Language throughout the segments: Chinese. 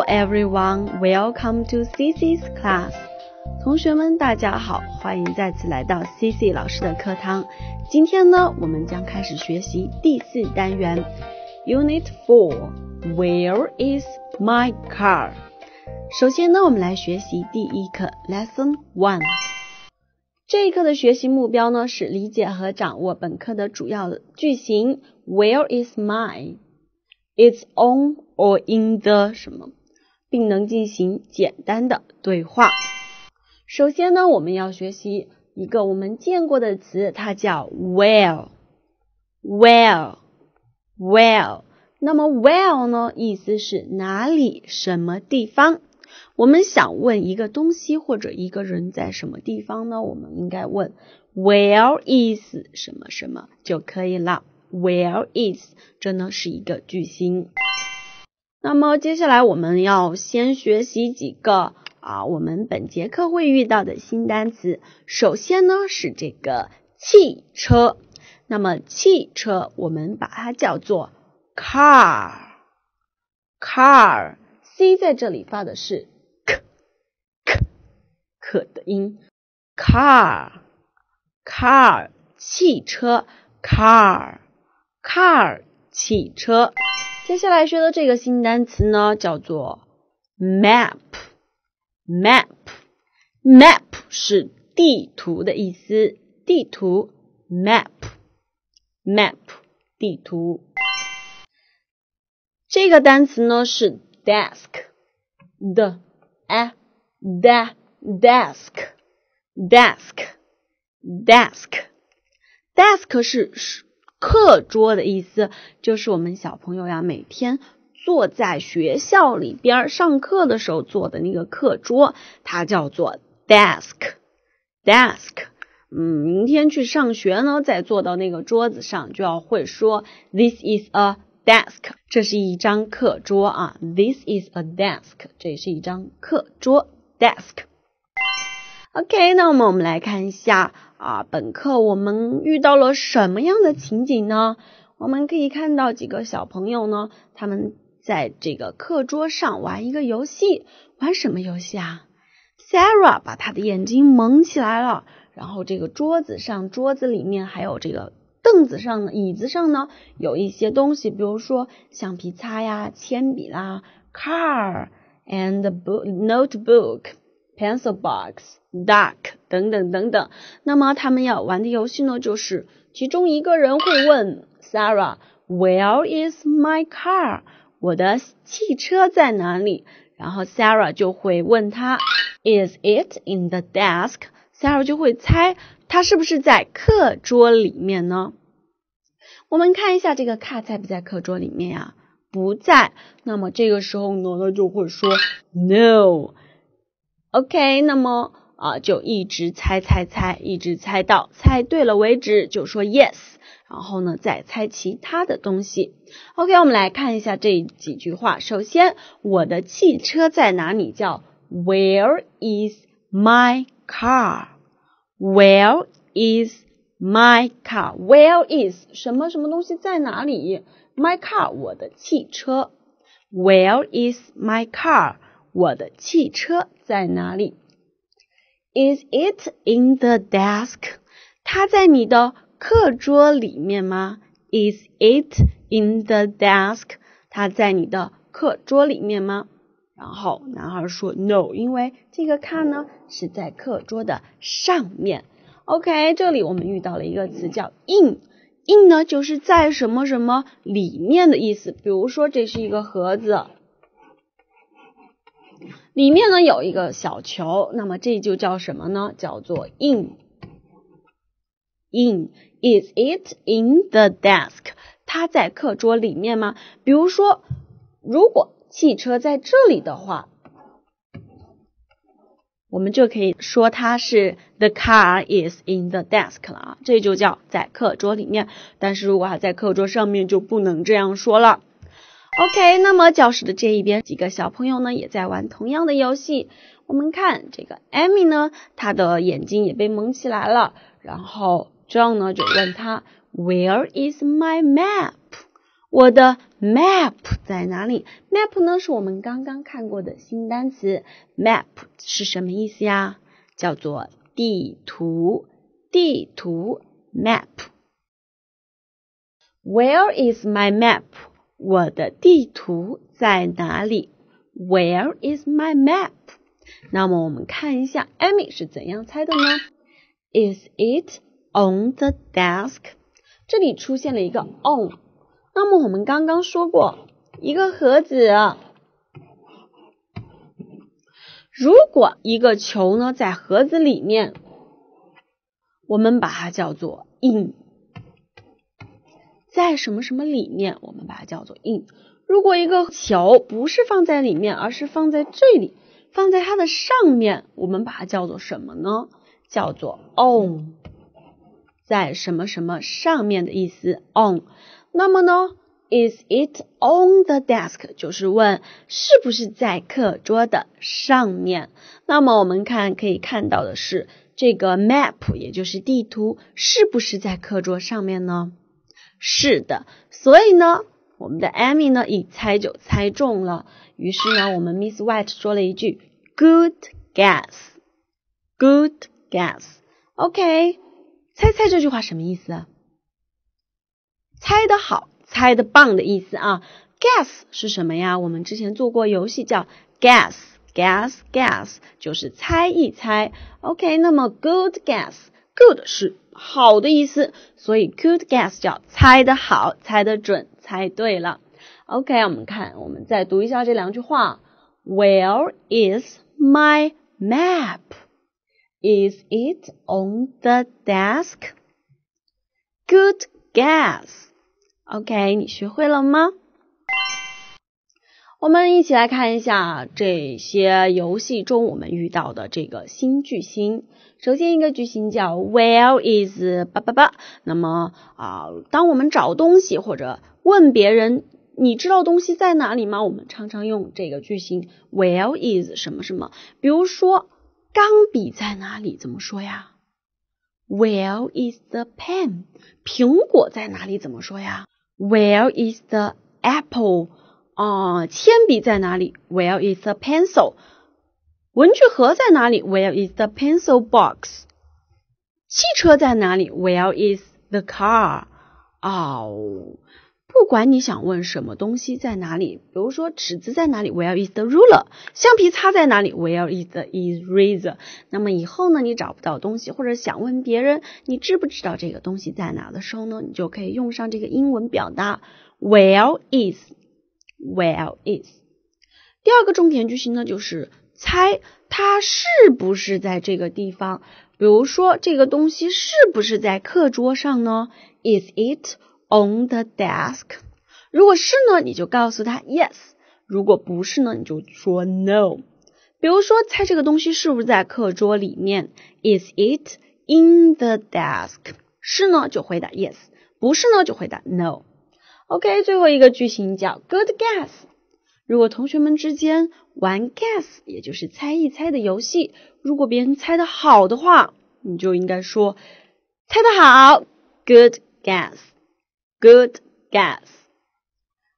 Hello everyone, welcome to C C's class. 同学们，大家好，欢迎再次来到 C C 老师的课堂。今天呢，我们将开始学习第四单元，Unit Four. Where is my car? 首先呢，我们来学习第一课，Lesson One. 这一课的学习目标呢，是理解和掌握本课的主要句型 Where is my? It's on or in the 什么。并能进行简单的对话。首先呢，我们要学习一个我们见过的词，它叫 where，where，where。那么 where 呢，意思是哪里，什么地方。我们想问一个东西或者一个人在什么地方呢？我们应该问 where is 什么什么就可以了。Where is 这呢是一个句型。那么接下来我们要先学习几个啊，我们本节课会遇到的新单词。首先呢是这个汽车，那么汽车我们把它叫做 car，car，c 在这里发的是 k，k，可的音，car，car，汽车，car，car，汽车。接下来学的这个新单词呢，叫做 map。map map 是地图的意思，地图 map map 地图。这个单词呢是 desk。的 a desk desk desk desk 是。课桌的意思就是我们小朋友呀，每天坐在学校里边上课的时候坐的那个课桌，它叫做 desk，desk，嗯，明天去上学呢，再坐到那个桌子上，就要会说 this is a desk，这是一张课桌啊，this is a desk，这是一张课桌，desk。OK，那么我们来看一下啊，本课我们遇到了什么样的情景呢？我们可以看到几个小朋友呢，他们在这个课桌上玩一个游戏，玩什么游戏啊？Sarah 把他的眼睛蒙起来了，然后这个桌子上、桌子里面还有这个凳子上、椅子上呢，有一些东西，比如说橡皮擦呀、铅笔啦、car and book、notebook。pencil box duck 等等等等。那么他们要玩的游戏呢，就是其中一个人会问 Sarah，Where is my car？我的汽车在哪里？然后 Sarah 就会问他，Is it in the desk？Sarah 就会猜他是不是在课桌里面呢？我们看一下这个 car 在不在课桌里面呀？不在。那么这个时候呢，他就会说 No。OK，那么啊，就一直猜猜猜，一直猜到猜对了为止，就说 Yes，然后呢，再猜其他的东西。OK，我们来看一下这几句话。首先，我的汽车在哪里？叫 Where is my car？Where is my car？Where is 什么什么东西在哪里？My car，我的汽车。Where is my car？我的汽车在哪里？Is it in the desk？它在你的课桌里面吗？Is it in the desk？它在你的课桌里面吗？然后男孩说，No，因为这个看呢是在课桌的上面。OK，这里我们遇到了一个词叫 in，in 呢就是在什么什么里面的意思。比如说，这是一个盒子。里面呢有一个小球，那么这就叫什么呢？叫做 in。in Is it in the desk？它在课桌里面吗？比如说，如果汽车在这里的话，我们就可以说它是 the car is in the desk 了啊，这就叫在课桌里面。但是如果它在课桌上面，就不能这样说了。OK，那么教室的这一边，几个小朋友呢也在玩同样的游戏。我们看这个 Amy 呢，他的眼睛也被蒙起来了。然后 John 呢就问他，Where is my map？我的 map 在哪里？Map 呢是我们刚刚看过的新单词。Map 是什么意思呀？叫做地图，地图 map。Where is my map？我的地图在哪里？Where is my map？那么我们看一下 Amy 是怎样猜的呢？Is it on the desk？这里出现了一个 on，那么我们刚刚说过，一个盒子，如果一个球呢在盒子里面，我们把它叫做 in。在什么什么里面，我们把它叫做 in。如果一个球不是放在里面，而是放在这里，放在它的上面，我们把它叫做什么呢？叫做 on，在什么什么上面的意思 on。那么呢，Is it on the desk？就是问是不是在课桌的上面。那么我们看可以看到的是这个 map，也就是地图，是不是在课桌上面呢？是的，所以呢，我们的 Amy 呢一猜就猜中了，于是呢，我们 Miss White 说了一句 Good guess，Good guess，OK，猜猜这句话什么意思？猜得好，猜得棒的意思啊。Guess 是什么呀？我们之前做过游戏叫 Guess，Guess，Guess，就是猜一猜。OK，那么 Good guess，Good 是。好的意思，所以 good guess 叫猜得好、猜得准、猜对了。OK，我们看，我们再读一下这两句话。Where is my map? Is it on the desk? Good guess. OK，你学会了吗？我们一起来看一下这些游戏中我们遇到的这个新句型。首先，一个句型叫 Where is…… 吧吧吧。那么啊，当我们找东西或者问别人“你知道东西在哪里吗？”我们常常用这个句型 Where is 什么什么？比如说，钢笔在哪里？怎么说呀？Where is the pen？苹果在哪里？怎么说呀？Where is the apple？哦，铅笔在哪里？Where is the pencil？文具盒在哪里？Where is the pencil box？汽车在哪里？Where is the car？哦，不管你想问什么东西在哪里，比如说尺子在哪里？Where is the ruler？橡皮擦在哪里？Where is the eraser？那么以后呢，你找不到东西或者想问别人你知不知道这个东西在哪的时候呢，你就可以用上这个英文表达 Where is？Where is？第二个重点句型呢，就是猜它是不是在这个地方。比如说，这个东西是不是在课桌上呢？Is it on the desk？如果是呢，你就告诉他 yes；如果不是呢，你就说 no。比如说，猜这个东西是不是在课桌里面？Is it in the desk？是呢，就回答 yes；不是呢，就回答 no。OK，最后一个句型叫 Good Guess。如果同学们之间玩 Guess，也就是猜一猜的游戏，如果别人猜的好的话，你就应该说猜得好，Good Guess，Good Guess。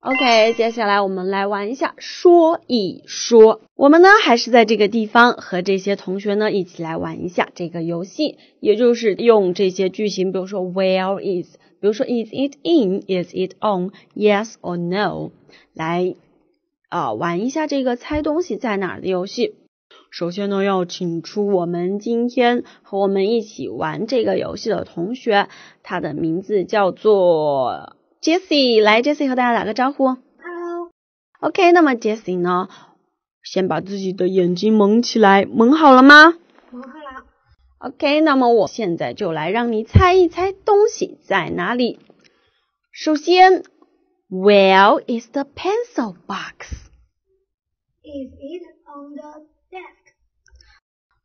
OK，接下来我们来玩一下，说一说。我们呢还是在这个地方和这些同学呢一起来玩一下这个游戏，也就是用这些句型，比如说 Where is。比如说，Is it in? Is it on? Yes or no? 来啊，玩一下这个猜东西在哪的游戏。首先呢，要请出我们今天和我们一起玩这个游戏的同学，他的名字叫做 Jessie。来，Jessie 和大家打个招呼。Hello。OK，那么 Jessie 呢？先把自己的眼睛蒙起来，蒙好了吗？蒙好 OK，那么我现在就来让你猜一猜东西在哪里。首先，Where is the pencil box? Is it on the desk?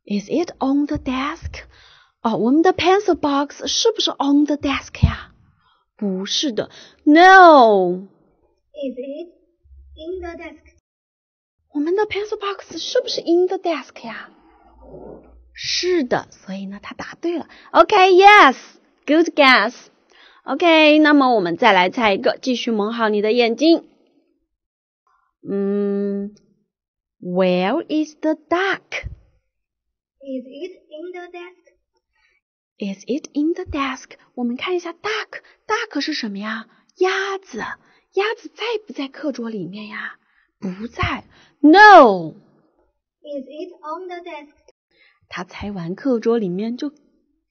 Is it on the desk? 哦，我们的 pencil box 是不是 on the desk 呀？不是的，No。Is it in the desk? 我们的 pencil box 是不是 in the desk 呀？是的，所以呢，他答对了。OK，yes，good、okay, guess。OK，那么我们再来猜一个，继续蒙好你的眼睛。嗯，Where is the duck? Is it in the desk? Is it in the desk？我们看一下，duck，duck Is it on the desk？他猜完课桌里面就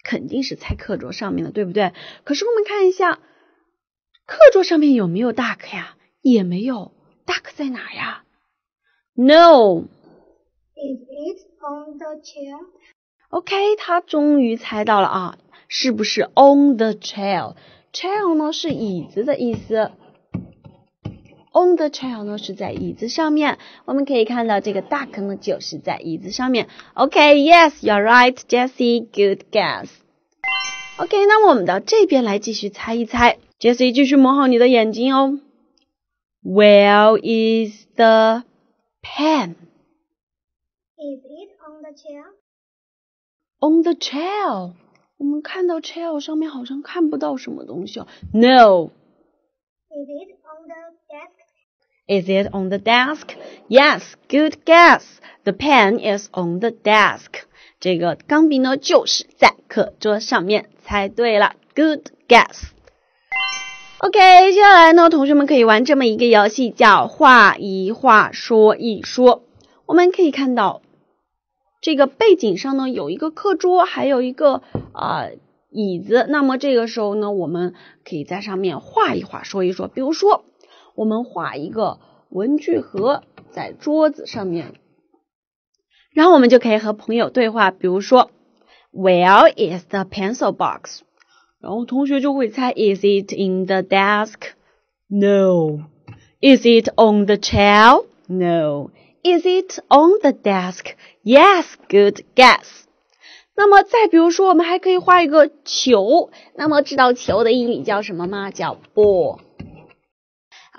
肯定是猜课桌上面的，对不对？可是我们看一下，课桌上面有没有 duck 呀？也没有，duck 在哪呀？No。Is it on the chair？OK，他终于猜到了啊，是不是 on the chair？Chair 呢是椅子的意思。on the chair 呢是在椅子上面。我们可以看到这个 duck 呢就是在椅子上面。OK，yes，you're、okay, right，Jessie，good guess。OK，那我们到这边来继续猜一猜。Jessie，继续蒙好你的眼睛哦。Where is the pen? Is it on the chair? On the chair. 我们看到 chair 上面好像看不到什么东西哦。No. Is it Is it on the desk? Yes, good guess. The pen is on the desk. 这个钢笔呢就是在课桌上面，猜对了，good guess. OK，接下来呢，同学们可以玩这么一个游戏，叫画一画，说一说。我们可以看到这个背景上呢有一个课桌，还有一个啊椅子。那么这个时候呢，我们可以在上面画一画，说一说，比如说。我们画一个文具盒在桌子上面，然后我们就可以和朋友对话，比如说，Where is the pencil box？然后同学就会猜，Is it in the desk？No. Is it on the chair？No. Is it on the desk？Yes. Good guess. 那么再比如说，我们还可以画一个球，那么知道球的英语叫什么吗？叫 ball。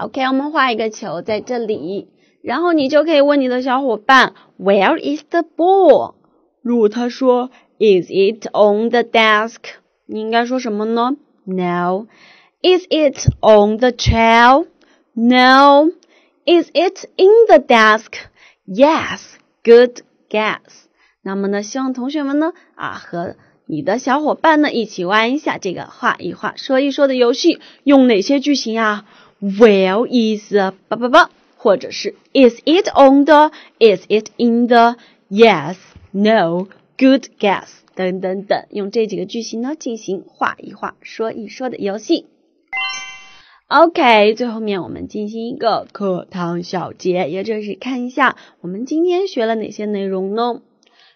OK，我们画一个球在这里，然后你就可以问你的小伙伴，Where is the ball？如果他说，Is it on the desk？你应该说什么呢？No。Is it on the chair？No。Is it in the desk？Yes，Good guess。那么呢，希望同学们呢啊和你的小伙伴呢一起玩一下这个画一画、说一说的游戏，用哪些句型呀？Where is the 吧吧吧，或者是 Is it on the? Is it in the? Yes, No, Good guess 等等等，用这几个句型呢进行画一画、说一说的游戏。OK，最后面我们进行一个课堂小结，也就是看一下我们今天学了哪些内容呢？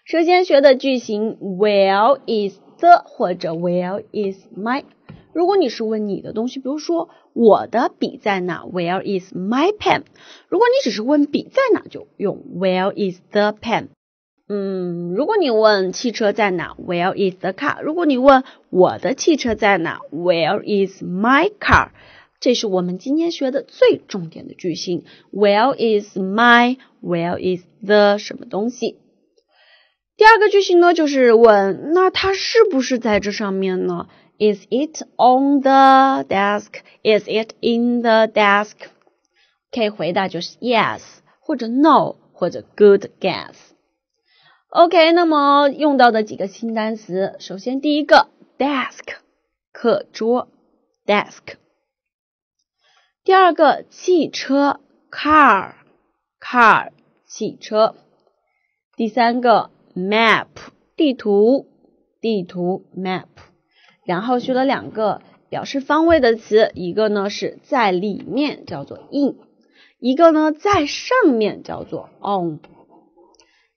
首先学的句型 Where is the？或者 Where is my？如果你是问你的东西，比如说。我的笔在哪？Where is my pen？如果你只是问笔在哪，就用 Where is the pen？嗯，如果你问汽车在哪，Where is the car？如果你问我的汽车在哪，Where is my car？这是我们今天学的最重点的句型。Where is my？Where is the 什么东西？第二个句型呢，就是问那它是不是在这上面呢？Is it on the desk? Is it in the desk? 可以回答就是 yes 或者 no 或者 good guess。OK，那么用到的几个新单词，首先第一个 desk 课桌 desk，第二个汽车 car car 汽车，第三个 map 地图地图 map。然后学了两个表示方位的词，一个呢是在里面，叫做 in；一个呢在上面，叫做 on。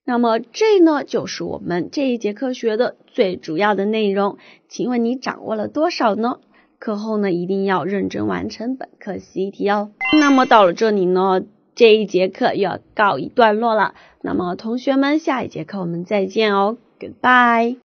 那么这呢就是我们这一节课学的最主要的内容。请问你掌握了多少呢？课后呢一定要认真完成本课习题哦。那么到了这里呢，这一节课又要告一段落了。那么同学们，下一节课我们再见哦，Goodbye。